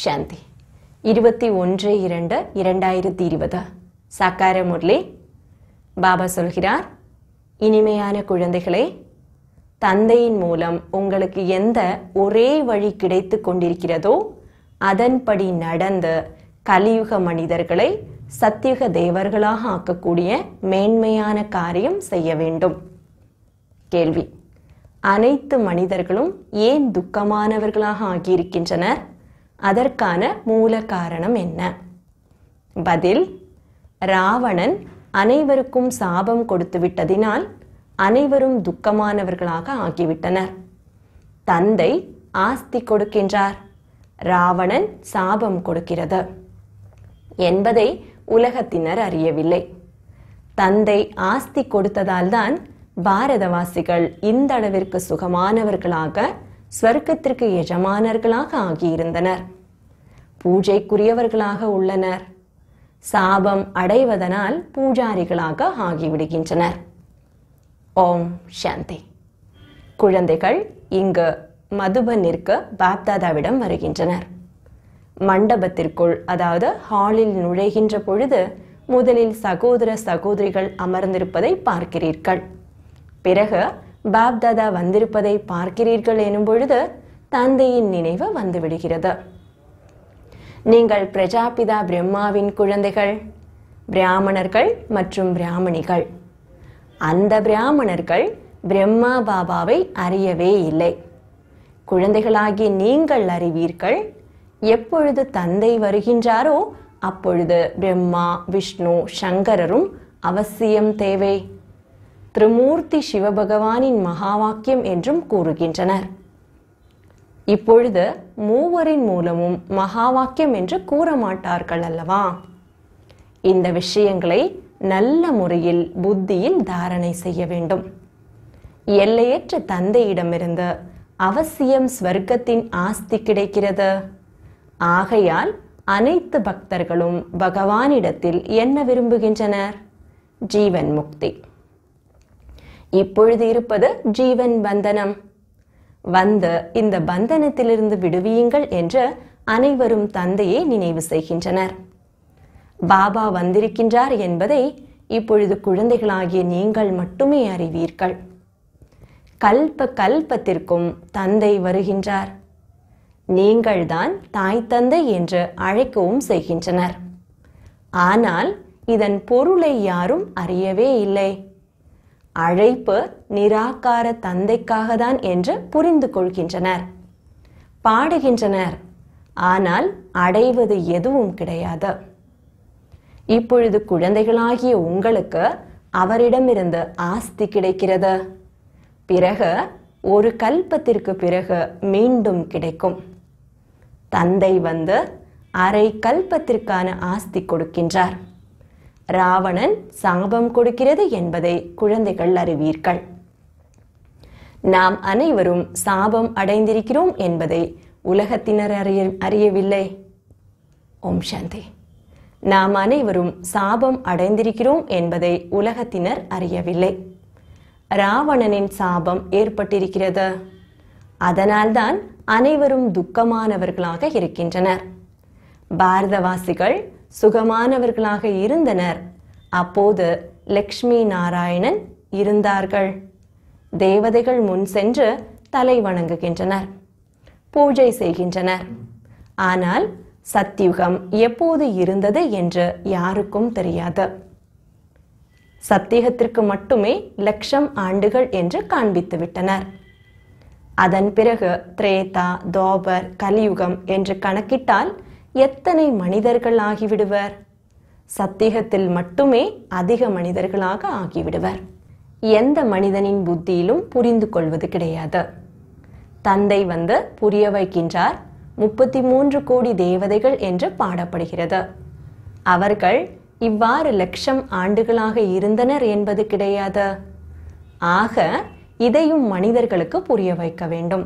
சாந்தி இருபத்தி ஒன்று இரண்டு இரண்டாயிரத்தி இருபது சாக்கார முரளி பாபா சொல்கிறார் இனிமையான குழந்தைகளே தந்தையின் மூலம் உங்களுக்கு எந்த ஒரே வழி கிடைத்து கொண்டிருக்கிறதோ அதன்படி நடந்த கலியுக மனிதர்களை சத்தியுக தேவர்களாக ஆக்கக்கூடிய மேன்மையான காரியம் செய்ய வேண்டும் கேள்வி அனைத்து மனிதர்களும் ஏன் துக்கமானவர்களாக ஆகியிருக்கின்றனர் அதற்கான மூல காரணம் என்ன பதில் ராவணன் அனைவருக்கும் சாபம் கொடுத்து விட்டதினால் அனைவரும் துக்கமானவர்களாக ஆகிவிட்டனர் தந்தை ஆஸ்தி கொடுக்கின்றார் ராவணன் சாபம் கொடுக்கிறது என்பதை உலகத்தினர் அறியவில்லை தந்தை ஆஸ்தி கொடுத்ததால்தான் பாரதவாசிகள் இந்த அளவிற்கு சுகமானவர்களாக ஸ்வர்க்கத்திற்கு எஜமானர்களாக ஆகியிருந்தனர் பூஜைக்குரியவர்களாக உள்ளனர் சாபம் அடைவதனால் பூஜாரிகளாக ஆகிவிடுகின்றனர் ஓம் சாந்தி குழந்தைகள் இங்கு மதுபனிற்கு பாப்தாதாவிடம் வருகின்றனர் மண்டபத்திற்குள் அதாவது ஹாலில் நுழைகின்ற பொழுது முதலில் சகோதர சகோதரிகள் அமர்ந்திருப்பதை பார்க்கிறீர்கள் பிறகு பாப்தாதா வந்திருப்பதை பார்க்கிறீர்கள் எனும் பொழுது தந்தையின் நினைவு வந்துவிடுகிறது நீங்கள் பிரஜாபிதா பிரம்மாவின் குழந்தைகள் பிராமணர்கள் மற்றும் பிராமணிகள் அந்த பிராமணர்கள் பிரம்மா பாபாவை அறியவே இல்லை குழந்தைகளாகி நீங்கள் அறிவீர்கள் எப்பொழுது தந்தை வருகின்றாரோ அப்பொழுது பிரம்மா விஷ்ணு சங்கரரும் அவசியம் தேவை திருமூர்த்தி சிவபகவானின் மகாவாக்கியம் என்றும் கூறுகின்றனர் இப்பொழுது மூவரின் மூலமும் மகாவாக்கியம் என்று கூற மாட்டார்கள் அல்லவா இந்த விஷயங்களை நல்ல முறையில் புத்தியில் தாரணை செய்ய வேண்டும் எல்லையற்ற தந்தையிடமிருந்து அவசியம் ஸ்வர்க்கத்தின் ஆஸ்தி கிடைக்கிறது ஆகையால் அனைத்து பக்தர்களும் பகவானிடத்தில் என்ன விரும்புகின்றனர் ஜீவன் முக்தி இப்பொழுது இருப்பது ஜீவன் பந்தனம் வந்து இந்த பந்தனத்திலிருந்து விடுவியுங்கள் என்று அனைவரும் தந்தையை நினைவு செய்கின்றனர் பாபா வந்திருக்கின்றார் என்பதை இப்பொழுது குழந்தைகளாகிய நீங்கள் மட்டுமே அறிவீர்கள் கல்ப கல்பத்திற்கும் தந்தை வருகின்றார் நீங்கள்தான் தாய் தந்தை என்று அழைக்கவும் செய்கின்றனர் ஆனால் இதன் பொருளை யாரும் அறியவே இல்லை அழைப்பு நிராகார தந்தைக்காக தான் என்று புரிந்து கொள்கின்றனர் பாடுகின்றனர் ஆனால் அடைவது எதுவும் கிடையாது இப்பொழுது குழந்தைகளாகிய உங்களுக்கு அவரிடமிருந்து ஆஸ்தி கிடைக்கிறது பிறகு ஒரு கல்பத்திற்கு பிறகு மீண்டும் கிடைக்கும் தந்தை வந்து அரை கல்பத்திற்கான ஆஸ்தி கொடுக்கின்றார் ராவணன் சாபம் கொடுக்கிறது என்பதை குழந்தைகள் அறிவீர்கள் நாம் அனைவரும் சாபம் அடைந்திருக்கிறோம் என்பதை உலகத்தினர் அறிய அறியவில்லை ஓம் சாந்தி நாம் அனைவரும் சாபம் அடைந்திருக்கிறோம் என்பதை உலகத்தினர் அறியவில்லை ராவணனின் சாபம் ஏற்பட்டிருக்கிறது அதனால்தான் அனைவரும் துக்கமானவர்களாக இருக்கின்றனர் பாரதவாசிகள் சுகமானவர்களாக இருந்தனர் அப்போது லக்ஷ்மி நாராயணன் இருந்தார்கள் தேவதைகள் முன் சென்று தலை வணங்குகின்றனர் பூஜை செய்கின்றனர் ஆனால் சத்தியுகம் எப்போது இருந்தது என்று யாருக்கும் தெரியாது சத்தியகத்திற்கு மட்டுமே லட்சம் ஆண்டுகள் என்று காண்பித்து விட்டனர் அதன் பிறகு திரேதா தோபர் கலியுகம் என்று கணக்கிட்டால் எத்தனை மனிதர்கள் ஆகிவிடுவர் சத்தியத்தில் மட்டுமே அதிக மனிதர்களாக ஆகிவிடுவர் எந்த மனிதனின் புத்தியிலும் புரிந்து கொள்வது கிடையாது தந்தை வந்து புரிய வைக்கின்றார் முப்பத்தி மூன்று கோடி தேவதைகள் என்று பாடப்படுகிறது அவர்கள் இவ்வாறு லட்சம் ஆண்டுகளாக இருந்தனர் என்பது கிடையாது ஆக இதையும் மனிதர்களுக்கு புரிய வைக்க வேண்டும்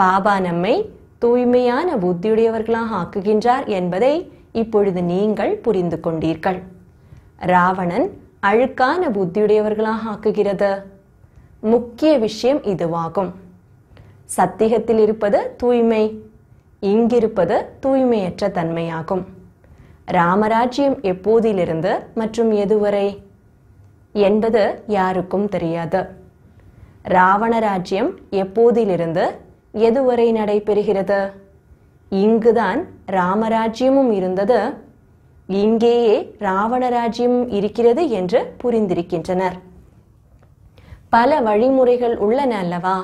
பாபா நம்மை தூய்மையான புத்தியுடையவர்களாக ஆக்குகின்றார் என்பதை இப்பொழுது நீங்கள் புரிந்து கொண்டீர்கள் ராவணன் அழுக்கான புத்தியுடையவர்களாக ஆக்குகிறது முக்கிய விஷயம் இதுவாகும் சத்தியத்தில் இருப்பது தூய்மை இங்கிருப்பது தூய்மையற்ற தன்மையாகும் ராமராஜ்யம் எப்போதிலிருந்து மற்றும் எதுவரை என்பது யாருக்கும் தெரியாது ராவணராஜ்யம் எப்போதிலிருந்து எதுவரை நடைபெறுகிறது இங்குதான் ராமராஜ்யமும் இருந்தது இங்கேயே ராவணராஜ்யம் இருக்கிறது என்று புரிந்திருக்கின்றனர் பல வழிமுறைகள் உள்ளன அல்லவா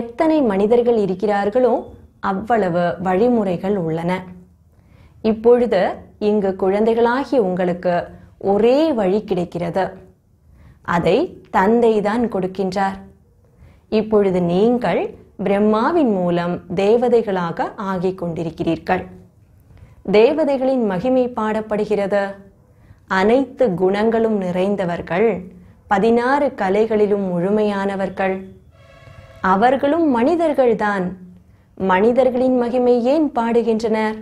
எத்தனை மனிதர்கள் இருக்கிறார்களோ அவ்வளவு வழிமுறைகள் உள்ளன இப்பொழுது இங்கு குழந்தைகளாகி உங்களுக்கு ஒரே வழி கிடைக்கிறது அதை தந்தைதான் கொடுக்கின்றார் இப்பொழுது நீங்கள் பிரம்மாவின் மூலம் தேவதைகளாக ஆகிக் கொண்டிருக்கிறீர்கள் தேவதைகளின் மகிமை பாடப்படுகிறது அனைத்து குணங்களும் நிறைந்தவர்கள் பதினாறு கலைகளிலும் முழுமையானவர்கள் அவர்களும் மனிதர்கள்தான் மனிதர்களின் மகிமை ஏன் பாடுகின்றனர்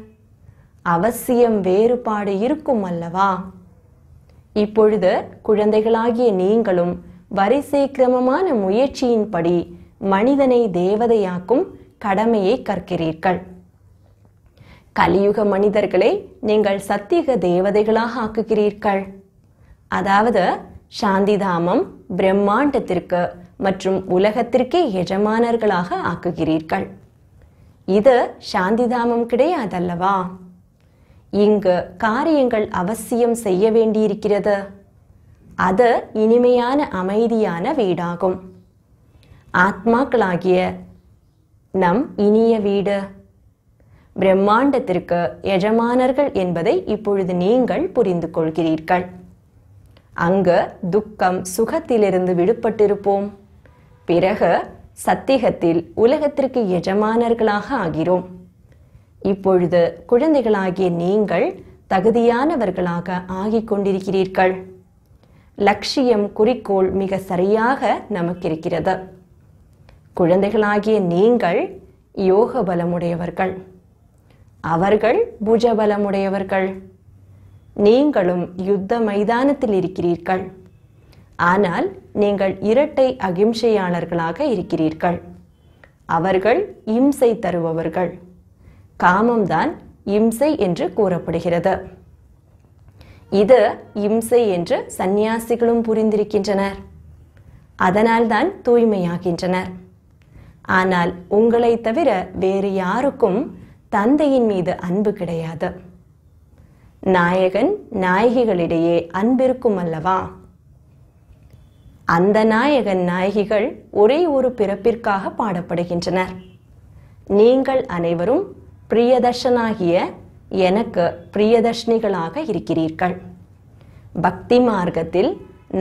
அவசியம் வேறுபாடு இருக்கும் அல்லவா இப்பொழுது குழந்தைகளாகிய நீங்களும் வரிசை கிரமமான முயற்சியின்படி மனிதனை தேவதையாக்கும் கடமையை கற்கிறீர்கள் கலியுக மனிதர்களை நீங்கள் சத்தியக தேவதைகளாக ஆக்குகிறீர்கள் அதாவது சாந்திதாமம் பிரம்மாண்டத்திற்கு மற்றும் உலகத்திற்கே எஜமானர்களாக ஆக்குகிறீர்கள் இது சாந்திதாமம் கிடையாதல்லவா இங்கு காரியங்கள் அவசியம் செய்ய வேண்டியிருக்கிறது அது இனிமையான அமைதியான வீடாகும் ஆத்மாக்களாகிய நம் இனிய வீடு பிரம்மாண்டத்திற்கு எஜமானர்கள் என்பதை இப்பொழுது நீங்கள் புரிந்து கொள்கிறீர்கள் அங்கு துக்கம் சுகத்திலிருந்து விடுபட்டிருப்போம் பிறகு சத்தியகத்தில் உலகத்திற்கு எஜமானர்களாக ஆகிறோம் இப்பொழுது குழந்தைகளாகிய நீங்கள் தகுதியானவர்களாக ஆகிக் கொண்டிருக்கிறீர்கள் லட்சியம் குறிக்கோள் மிக சரியாக நமக்கிருக்கிறது குழந்தைகளாகிய நீங்கள் யோக பலமுடையவர்கள் அவர்கள் புஜ பலமுடையவர்கள் நீங்களும் யுத்த மைதானத்தில் இருக்கிறீர்கள் ஆனால் நீங்கள் இரட்டை அகிம்சையாளர்களாக இருக்கிறீர்கள் அவர்கள் இம்சை தருபவர்கள் காமம்தான் இம்சை என்று கூறப்படுகிறது இது இம்சை என்று சந்நியாசிகளும் புரிந்திருக்கின்றனர் அதனால்தான் தூய்மையாகின்றனர் ஆனால் உங்களை தவிர வேறு யாருக்கும் தந்தையின் மீது அன்பு கிடையாது நாயகன் நாயகிகளிடையே அன்பிருக்கும் அல்லவா அந்த நாயகன் நாயகிகள் ஒரே ஒரு பிறப்பிற்காக பாடப்படுகின்றனர் நீங்கள் அனைவரும் பிரியதர்ஷனாகிய எனக்கு பிரியதர்ஷினிகளாக இருக்கிறீர்கள் பக்தி மார்க்கத்தில்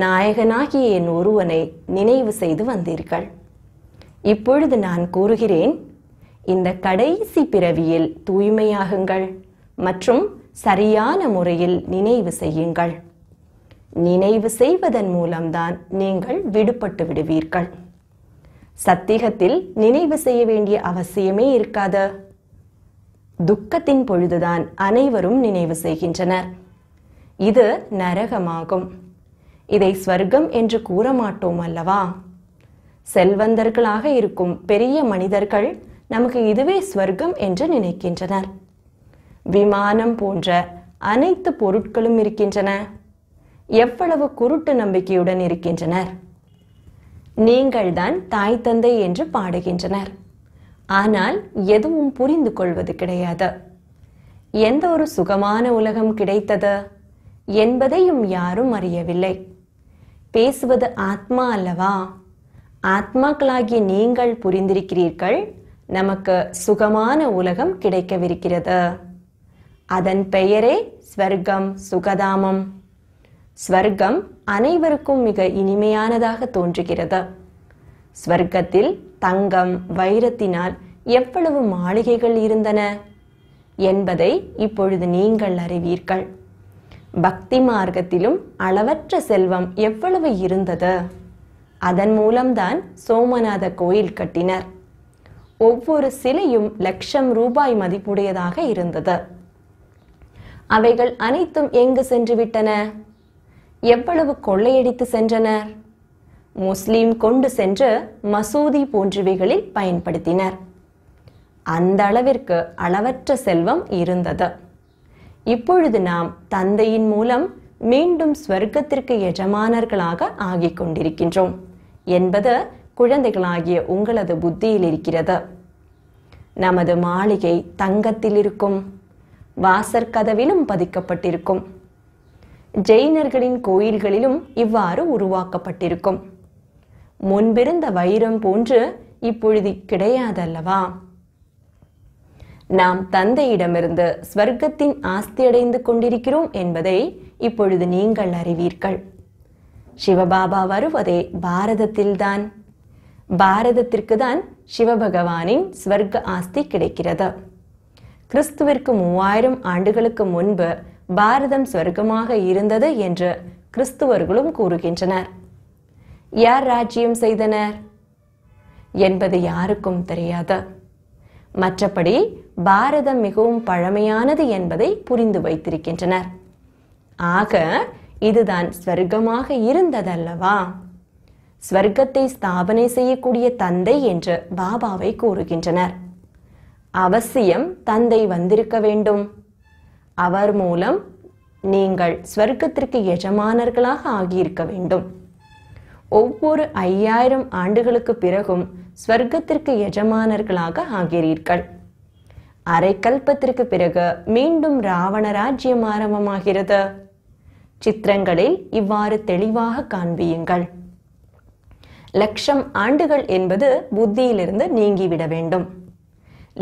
நாயகனாகிய என் ஒருவனை நினைவு செய்து வந்தீர்கள் இப்பொழுது நான் கூறுகிறேன் இந்த கடைசி பிறவியில் தூய்மையாகுங்கள் மற்றும் சரியான முறையில் நினைவு செய்யுங்கள் நினைவு செய்வதன் மூலம்தான் நீங்கள் விடுபட்டு விடுவீர்கள் சத்திகத்தில் நினைவு செய்ய வேண்டிய அவசியமே இருக்காது துக்கத்தின் பொழுதுதான் அனைவரும் நினைவு செய்கின்றனர் இது நரகமாகும் இதை ஸ்வர்க்கம் என்று கூற மாட்டோம் அல்லவா செல்வந்தர்களாக இருக்கும் பெரிய மனிதர்கள் நமக்கு இதுவே ஸ்வர்க்கம் என்று நினைக்கின்றனர் விமானம் போன்ற அனைத்து பொருட்களும் இருக்கின்றன எவ்வளவு குருட்டு நம்பிக்கையுடன் இருக்கின்றனர் நீங்கள்தான் தாய் தந்தை என்று பாடுகின்றனர் ஆனால் எதுவும் புரிந்து கொள்வது கிடையாது எந்த ஒரு சுகமான உலகம் கிடைத்தது என்பதையும் யாரும் அறியவில்லை பேசுவது ஆத்மா அல்லவா ஆத்மாக்களாகி நீங்கள் புரிந்திருக்கிறீர்கள் நமக்கு சுகமான உலகம் கிடைக்கவிருக்கிறது அதன் பெயரே ஸ்வர்க்கம் சுகதாமம் ஸ்வர்க்கம் அனைவருக்கும் மிக இனிமையானதாக தோன்றுகிறது ஸ்வர்க்கத்தில் தங்கம் வைரத்தினால் எவ்வளவு மாளிகைகள் இருந்தன என்பதை இப்பொழுது நீங்கள் அறிவீர்கள் பக்தி மார்க்கத்திலும் அளவற்ற செல்வம் எவ்வளவு இருந்தது அதன் மூலம்தான் சோமநாத கோயில் கட்டினர் ஒவ்வொரு சிலையும் லட்சம் ரூபாய் மதிப்புடையதாக இருந்தது அவைகள் அனைத்தும் எங்கு சென்று விட்டன எவ்வளவு கொள்ளையடித்து சென்றனர் முஸ்லீம் கொண்டு சென்று மசூதி போன்றவைகளில் பயன்படுத்தினர் அந்த அளவிற்கு அளவற்ற செல்வம் இருந்தது இப்பொழுது நாம் தந்தையின் மூலம் மீண்டும் ஸ்வர்க்கத்திற்கு எஜமானர்களாக ஆகிக் கொண்டிருக்கின்றோம் என்பது குழந்தைகளாகிய உங்களது புத்தியில் இருக்கிறது நமது மாளிகை தங்கத்தில் இருக்கும் வாசற்கதவிலும் பதிக்கப்பட்டிருக்கும் ஜெயினர்களின் கோயில்களிலும் இவ்வாறு உருவாக்கப்பட்டிருக்கும் முன்பிருந்த வைரம் போன்று இப்பொழுது கிடையாதல்லவா நாம் தந்தையிடமிருந்து ஸ்வர்க்கத்தின் ஆஸ்தியடைந்து கொண்டிருக்கிறோம் என்பதை இப்பொழுது நீங்கள் அறிவீர்கள் சிவபாபா வருவதே பாரதத்தில்தான் பாரதத்திற்கு தான் சிவபகவானின் ஸ்வர்க ஆஸ்தி கிடைக்கிறது கிறிஸ்துவிற்கு மூவாயிரம் ஆண்டுகளுக்கு முன்பு பாரதம் ஸ்வர்க்கமாக இருந்தது என்று கிறிஸ்துவர்களும் கூறுகின்றனர் யார் ராஜ்யம் செய்தனர் என்பது யாருக்கும் தெரியாது மற்றபடி பாரதம் மிகவும் பழமையானது என்பதை புரிந்து வைத்திருக்கின்றனர் ஆக இதுதான் ஸ்வர்க்கமாக இருந்ததல்லவா ஸ்வர்க்கத்தை ஸ்தாபனை செய்யக்கூடிய தந்தை என்று பாபாவை கூறுகின்றனர் அவசியம் தந்தை வந்திருக்க வேண்டும் அவர் மூலம் நீங்கள் ஸ்வர்க்கத்திற்கு எஜமானர்களாக ஆகியிருக்க வேண்டும் ஒவ்வொரு ஐயாயிரம் ஆண்டுகளுக்கு பிறகும் ஸ்வர்க்கத்திற்கு எஜமானர்களாக ஆகிறீர்கள் அரைக்கல்பத்திற்கு பிறகு மீண்டும் ராவண ராஜ்யம் ஆரம்பமாகிறது சித்திரங்களில் இவ்வாறு தெளிவாக காண்பியுங்கள் லக்ஷம் ஆண்டுகள் என்பது புத்தியிலிருந்து நீங்கிவிட வேண்டும்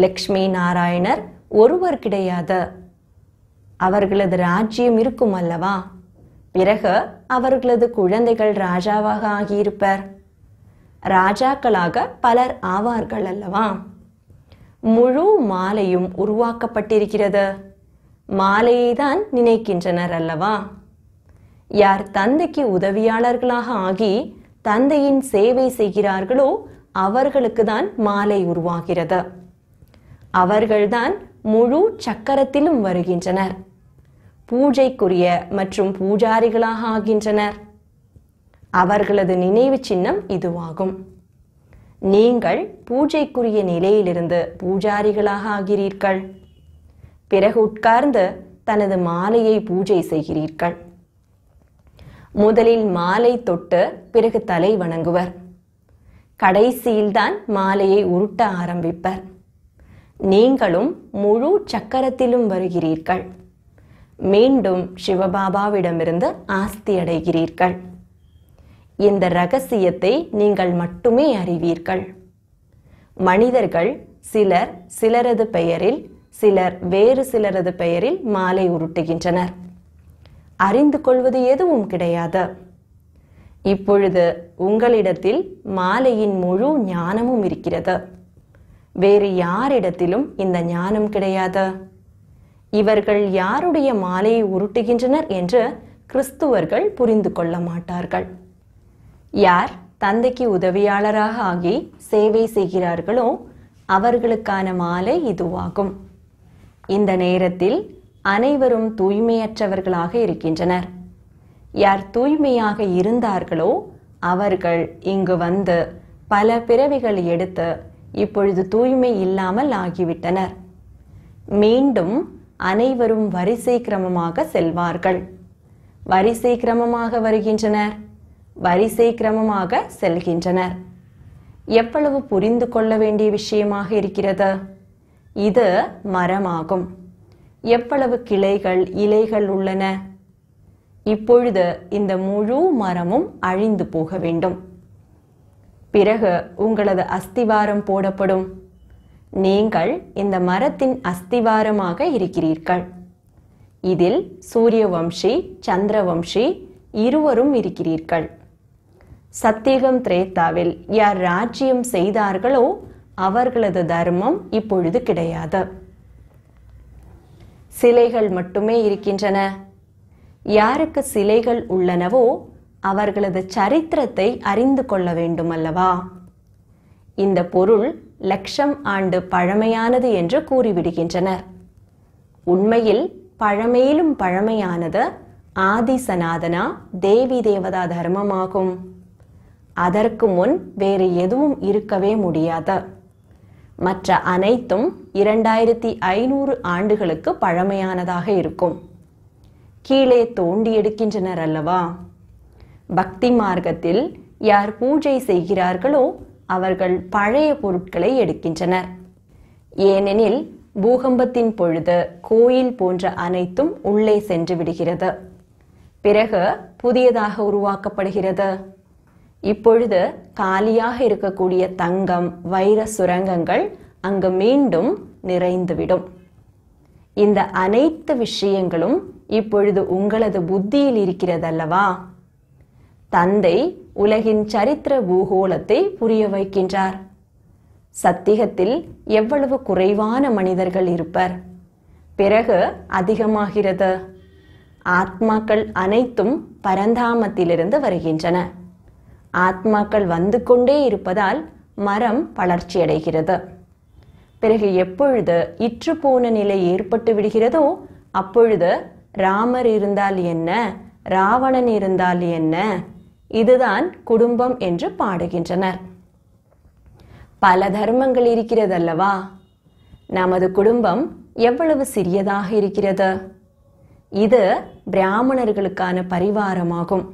லக்ஷ்மி நாராயணர் ஒருவர் கிடையாது அவர்களது ராஜ்யம் இருக்கும் அல்லவா பிறகு அவர்களது குழந்தைகள் ராஜாவாக ஆகியிருப்பர் ராஜாக்களாக பலர் ஆவார்கள் அல்லவா முழு மாலையும் உருவாக்கப்பட்டிருக்கிறது மாலையை தான் நினைக்கின்றனர் அல்லவா யார் தந்தைக்கு உதவியாளர்களாக ஆகி தந்தையின் சேவை செய்கிறார்களோ அவர்களுக்கு தான் மாலை உருவாகிறது அவர்கள்தான் முழு சக்கரத்திலும் வருகின்றனர் பூஜைக்குரிய மற்றும் பூஜாரிகளாக ஆகின்றனர் அவர்களது நினைவு சின்னம் இதுவாகும் நீங்கள் பூஜைக்குரிய நிலையிலிருந்து பூஜாரிகளாக ஆகிறீர்கள் பிறகு உட்கார்ந்து தனது மாலையை பூஜை செய்கிறீர்கள் முதலில் மாலை தொட்டு பிறகு தலை வணங்குவர் கடைசியில்தான் மாலையை உருட்ட ஆரம்பிப்பர் நீங்களும் முழு சக்கரத்திலும் வருகிறீர்கள் மீண்டும் சிவபாபாவிடமிருந்து ஆஸ்தி அடைகிறீர்கள் இந்த ரகசியத்தை நீங்கள் மட்டுமே அறிவீர்கள் மனிதர்கள் சிலர் சிலரது பெயரில் சிலர் வேறு சிலரது பெயரில் மாலை உருட்டுகின்றனர் அறிந்து கொள்வது எதுவும் கிடையாது இப்பொழுது உங்களிடத்தில் மாலையின் முழு ஞானமும் இருக்கிறது வேறு யாரிடத்திலும் இந்த ஞானம் கிடையாது இவர்கள் யாருடைய மாலையை உருட்டுகின்றனர் என்று கிறிஸ்துவர்கள் புரிந்து கொள்ள மாட்டார்கள் யார் தந்தைக்கு உதவியாளராக ஆகி சேவை செய்கிறார்களோ அவர்களுக்கான மாலை இதுவாகும் இந்த நேரத்தில் அனைவரும் தூய்மையற்றவர்களாக இருக்கின்றனர் யார் தூய்மையாக இருந்தார்களோ அவர்கள் இங்கு வந்து பல பிறவிகள் எடுத்து இப்பொழுது தூய்மை இல்லாமல் ஆகிவிட்டனர் மீண்டும் அனைவரும் வரிசை கிரமமாக செல்வார்கள் வரிசை கிரமமாக வருகின்றனர் வரிசை கிரமமாக செல்கின்றனர் எவ்வளவு புரிந்து கொள்ள வேண்டிய விஷயமாக இருக்கிறது இது மரமாகும் எவ்வளவு கிளைகள் இலைகள் உள்ளன இப்பொழுது இந்த முழு மரமும் அழிந்து போக வேண்டும் பிறகு உங்களது அஸ்திவாரம் போடப்படும் நீங்கள் இந்த மரத்தின் அஸ்திவாரமாக இருக்கிறீர்கள் இதில் சூரியவம்சி சந்திரவம்சி இருவரும் இருக்கிறீர்கள் சத்தியகம் திரேத்தாவில் யார் ராஜ்யம் செய்தார்களோ அவர்களது தர்மம் இப்பொழுது கிடையாது சிலைகள் மட்டுமே இருக்கின்றன யாருக்கு சிலைகள் உள்ளனவோ அவர்களது சரித்திரத்தை அறிந்து கொள்ள வேண்டும் அல்லவா இந்த பொருள் லட்சம் ஆண்டு பழமையானது என்று கூறிவிடுகின்றனர் உண்மையில் பழமையிலும் பழமையானது ஆதி தேவி தேவதா தர்மமாகும் அதற்கு முன் வேறு எதுவும் இருக்கவே முடியாது மற்ற அனைத்தும் இரண்டாயிரத்தி ஐநூறு ஆண்டுகளுக்கு பழமையானதாக இருக்கும் கீழே தோண்டி எடுக்கின்றனர் அல்லவா பக்தி மார்க்கத்தில் யார் பூஜை செய்கிறார்களோ அவர்கள் பழைய பொருட்களை எடுக்கின்றனர் ஏனெனில் பூகம்பத்தின் பொழுது கோயில் போன்ற அனைத்தும் உள்ளே சென்று விடுகிறது பிறகு புதியதாக உருவாக்கப்படுகிறது இப்பொழுது காலியாக இருக்கக்கூடிய தங்கம் வைர சுரங்கங்கள் அங்கு மீண்டும் நிறைந்துவிடும் இந்த அனைத்து விஷயங்களும் இப்பொழுது உங்களது புத்தியில் இருக்கிறதல்லவா தந்தை உலகின் சரித்திர பூகோளத்தை புரிய வைக்கின்றார் சத்திகத்தில் எவ்வளவு குறைவான மனிதர்கள் இருப்பர் பிறகு அதிகமாகிறது ஆத்மாக்கள் அனைத்தும் பரந்தாமத்திலிருந்து வருகின்றன ஆத்மாக்கள் வந்து கொண்டே இருப்பதால் மரம் வளர்ச்சியடைகிறது பிறகு எப்பொழுது இற்றுப்போன நிலை ஏற்பட்டு விடுகிறதோ அப்பொழுது ராமர் இருந்தால் என்ன ராவணன் இருந்தால் என்ன இதுதான் குடும்பம் என்று பாடுகின்றனர் பல தர்மங்கள் இருக்கிறதல்லவா நமது குடும்பம் எவ்வளவு சிறியதாக இருக்கிறது இது பிராமணர்களுக்கான பரிவாரமாகும்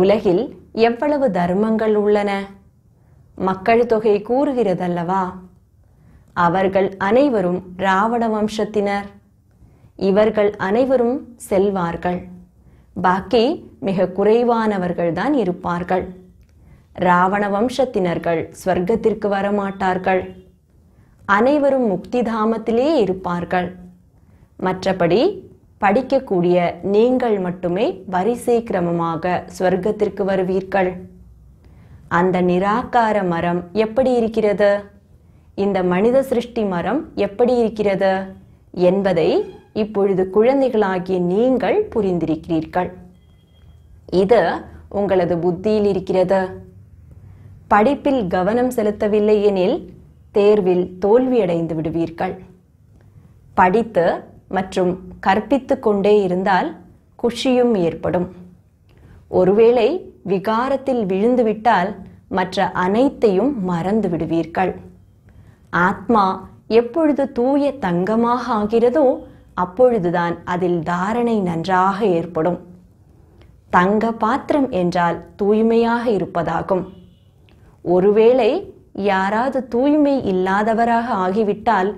உலகில் எவ்வளவு தர்மங்கள் உள்ளன மக்கள் தொகை கூறுகிறதல்லவா அவர்கள் அனைவரும் ராவண வம்சத்தினர் இவர்கள் அனைவரும் செல்வார்கள் பாக்கி மிக குறைவானவர்கள்தான் இருப்பார்கள் ராவண வம்சத்தினர்கள் ஸ்வர்க்கத்திற்கு வரமாட்டார்கள் அனைவரும் முக்திதாமத்திலே இருப்பார்கள் மற்றபடி படிக்கக்கூடிய நீங்கள் மட்டுமே வரிசை கிரமமாக ஸ்வர்க்கத்திற்கு வருவீர்கள் அந்த நிராகார மரம் எப்படி இருக்கிறது இந்த மனித சிருஷ்டி மரம் எப்படி இருக்கிறது என்பதை இப்பொழுது குழந்தைகளாகிய நீங்கள் புரிந்திருக்கிறீர்கள் இது உங்களது புத்தியில் இருக்கிறது படிப்பில் கவனம் செலுத்தவில்லை எனில் தேர்வில் தோல்வியடைந்து விடுவீர்கள் படித்து மற்றும் கற்பித்து கொண்டே இருந்தால் குஷியும் ஏற்படும் ஒருவேளை விகாரத்தில் விழுந்துவிட்டால் மற்ற அனைத்தையும் மறந்து விடுவீர்கள் ஆத்மா எப்பொழுது தூய தங்கமாக ஆகிறதோ அப்பொழுதுதான் அதில் தாரணை நன்றாக ஏற்படும் தங்க பாத்திரம் என்றால் தூய்மையாக இருப்பதாகும் ஒருவேளை யாராவது தூய்மை இல்லாதவராக ஆகிவிட்டால்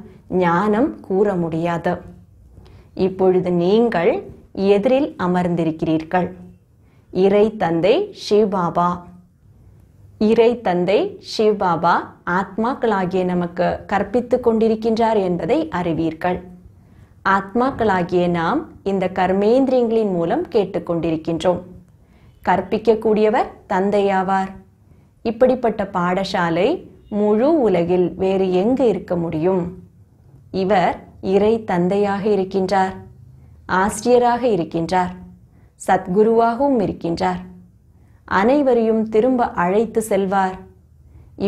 ஞானம் கூற முடியாது இப்பொழுது நீங்கள் எதிரில் அமர்ந்திருக்கிறீர்கள் இறை தந்தை ஷிவ்பாபா இறை தந்தை ஷிவ்பாபா ஆத்மாக்களாகிய நமக்கு கற்பித்து கொண்டிருக்கின்றார் என்பதை அறிவீர்கள் ஆத்மாக்களாகிய நாம் இந்த கர்மேந்திரியங்களின் மூலம் கேட்டுக்கொண்டிருக்கின்றோம் கற்பிக்கக்கூடியவர் தந்தையாவார் இப்படிப்பட்ட பாடசாலை முழு உலகில் வேறு எங்கு இருக்க முடியும் இவர் இறை தந்தையாக இருக்கின்றார் ஆசிரியராக இருக்கின்றார் சத்குருவாகவும் இருக்கின்றார் அனைவரையும் திரும்ப அழைத்து செல்வார்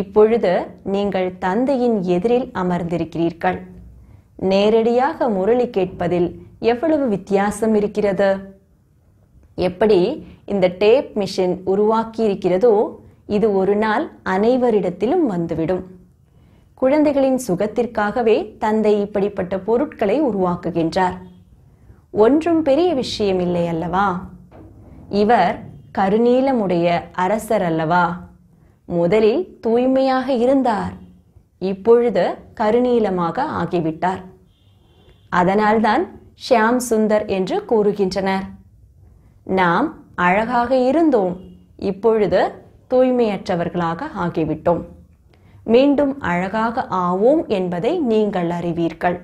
இப்பொழுது நீங்கள் தந்தையின் எதிரில் அமர்ந்திருக்கிறீர்கள் நேரடியாக முரளி கேட்பதில் எவ்வளவு வித்தியாசம் இருக்கிறது எப்படி இந்த டேப் மிஷின் உருவாக்கியிருக்கிறதோ இது ஒரு நாள் அனைவரிடத்திலும் வந்துவிடும் குழந்தைகளின் சுகத்திற்காகவே தந்தை இப்படிப்பட்ட பொருட்களை உருவாக்குகின்றார் ஒன்றும் பெரிய விஷயம் இல்லை அல்லவா இவர் கருநீலமுடைய அரசர் அல்லவா முதலில் தூய்மையாக இருந்தார் இப்பொழுது கருநீலமாக ஆகிவிட்டார் அதனால்தான் ஷியாம் சுந்தர் என்று கூறுகின்றனர் நாம் அழகாக இருந்தோம் இப்பொழுது தூய்மையற்றவர்களாக ஆகிவிட்டோம் மீண்டும் அழகாக ஆவோம் என்பதை நீங்கள் அறிவீர்கள்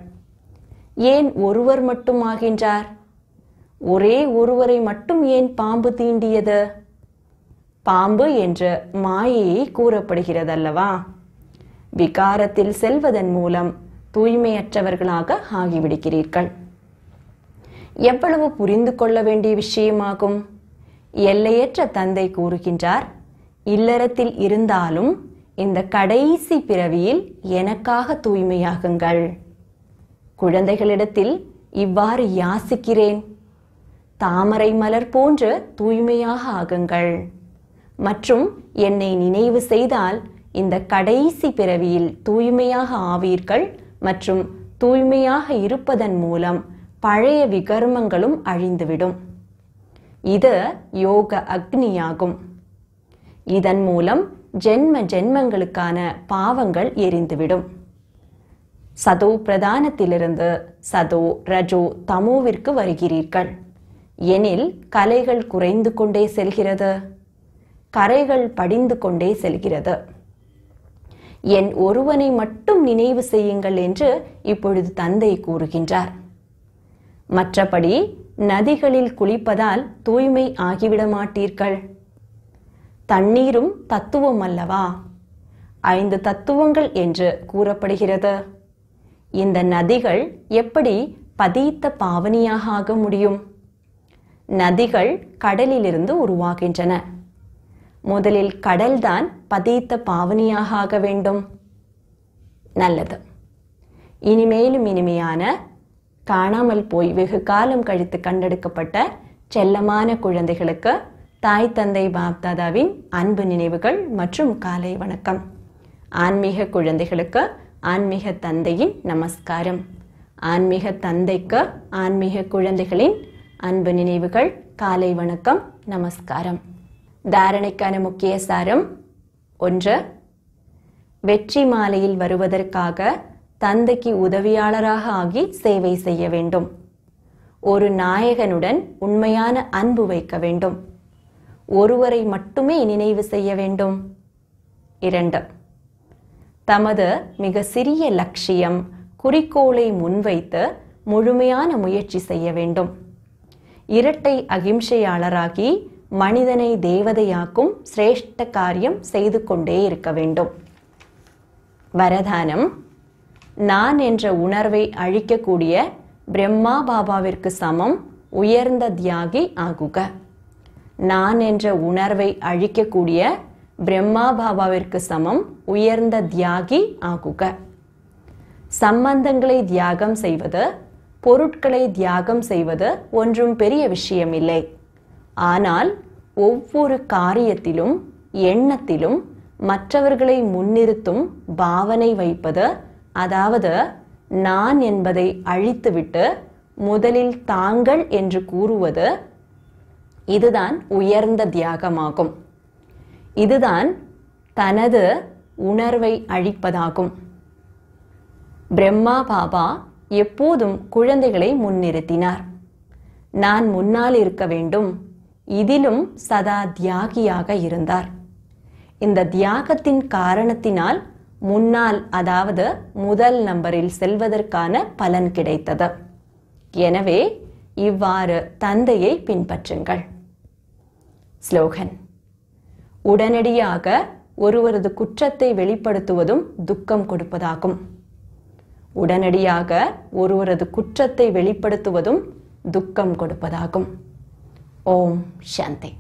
ஏன் ஒருவர் மட்டும் ஆகின்றார் ஒரே ஒருவரை மட்டும் ஏன் பாம்பு தீண்டியது பாம்பு என்ற மாயையை கூறப்படுகிறதல்லவா விகாரத்தில் செல்வதன் மூலம் தூய்மையற்றவர்களாக ஆகிவிடுகிறீர்கள் எவ்வளவு புரிந்து கொள்ள வேண்டிய விஷயமாகும் எல்லையற்ற தந்தை கூறுகின்றார் இல்லறத்தில் இருந்தாலும் இந்த கடைசி பிறவியில் எனக்காக தூய்மையாகுங்கள் குழந்தைகளிடத்தில் இவ்வாறு யாசிக்கிறேன் தாமரை மலர் போன்று தூய்மையாக ஆகுங்கள் மற்றும் என்னை நினைவு செய்தால் இந்த கடைசி பிறவியில் தூய்மையாக ஆவீர்கள் மற்றும் தூய்மையாக இருப்பதன் மூலம் பழைய விகர்மங்களும் அழிந்துவிடும் இது யோக அக்னியாகும் இதன் மூலம் ஜென்ம ஜென்மங்களுக்கான பாவங்கள் எரிந்துவிடும் சதோ பிரதானத்திலிருந்து சதோ ரஜோ தமோவிற்கு வருகிறீர்கள் எனில் கலைகள் குறைந்து கொண்டே செல்கிறது கரைகள் படிந்து கொண்டே செல்கிறது என் ஒருவனை மட்டும் நினைவு செய்யுங்கள் என்று இப்பொழுது தந்தை கூறுகின்றார் மற்றபடி நதிகளில் குளிப்பதால் தூய்மை ஆகிவிட மாட்டீர்கள் தண்ணீரும் தத்துவம் அல்லவா ஐந்து தத்துவங்கள் என்று கூறப்படுகிறது இந்த நதிகள் எப்படி பதீத்த பாவனியாக ஆக முடியும் நதிகள் கடலிலிருந்து உருவாகின்றன முதலில் கடல்தான் பதீத்த பாவனியாக ஆக வேண்டும் நல்லது இனிமேலும் இனிமையான காணாமல் போய் வெகு காலம் கழித்து கண்டெடுக்கப்பட்ட செல்லமான குழந்தைகளுக்கு தாய் தந்தை பாப்தாதாவின் அன்பு நினைவுகள் மற்றும் காலை வணக்கம் ஆன்மீக குழந்தைகளுக்கு ஆன்மீக தந்தையின் நமஸ்காரம் ஆன்மீக தந்தைக்கு ஆன்மீக குழந்தைகளின் அன்பு நினைவுகள் காலை வணக்கம் நமஸ்காரம் தாரணைக்கான முக்கிய சாரம் ஒன்று வெற்றி மாலையில் வருவதற்காக தந்தைக்கு உதவியாளராக ஆகி சேவை செய்ய வேண்டும் ஒரு நாயகனுடன் உண்மையான அன்பு வைக்க வேண்டும் ஒருவரை மட்டுமே நினைவு செய்ய வேண்டும் இரண்டு தமது மிக சிறிய லட்சியம் குறிக்கோளை முன்வைத்து முழுமையான முயற்சி செய்ய வேண்டும் இரட்டை அகிம்சையாளராகி மனிதனை தேவதையாக்கும் சிரேஷ்ட காரியம் செய்து கொண்டே இருக்க வேண்டும் வரதானம் நான் என்ற உணர்வை அழிக்கக்கூடிய பிரம்மா பாபாவிற்கு சமம் உயர்ந்த தியாகி ஆகுக நான் என்ற உணர்வை அழிக்கக்கூடிய பிரம்மா பாபாவிற்கு சமம் உயர்ந்த தியாகி ஆகுக சம்பந்தங்களை தியாகம் செய்வது பொருட்களை தியாகம் செய்வது ஒன்றும் பெரிய விஷயமில்லை ஆனால் ஒவ்வொரு காரியத்திலும் எண்ணத்திலும் மற்றவர்களை முன்னிறுத்தும் பாவனை வைப்பது அதாவது நான் என்பதை அழித்துவிட்டு முதலில் தாங்கள் என்று கூறுவது இதுதான் உயர்ந்த தியாகமாகும் இதுதான் தனது உணர்வை அழிப்பதாகும் பிரம்மா பாபா எப்போதும் குழந்தைகளை முன்னிறுத்தினார் நான் முன்னால் இருக்க வேண்டும் இதிலும் சதா தியாகியாக இருந்தார் இந்த தியாகத்தின் காரணத்தினால் முன்னால் அதாவது முதல் நம்பரில் செல்வதற்கான பலன் கிடைத்தது எனவே இவ்வாறு தந்தையை பின்பற்றுங்கள் ஸ்லோகன் உடனடியாக ஒருவரது குற்றத்தை வெளிப்படுத்துவதும் துக்கம் கொடுப்பதாகும் உடனடியாக ஒருவரது குற்றத்தை வெளிப்படுத்துவதும் துக்கம் கொடுப்பதாகும் ஓம் சாந்தி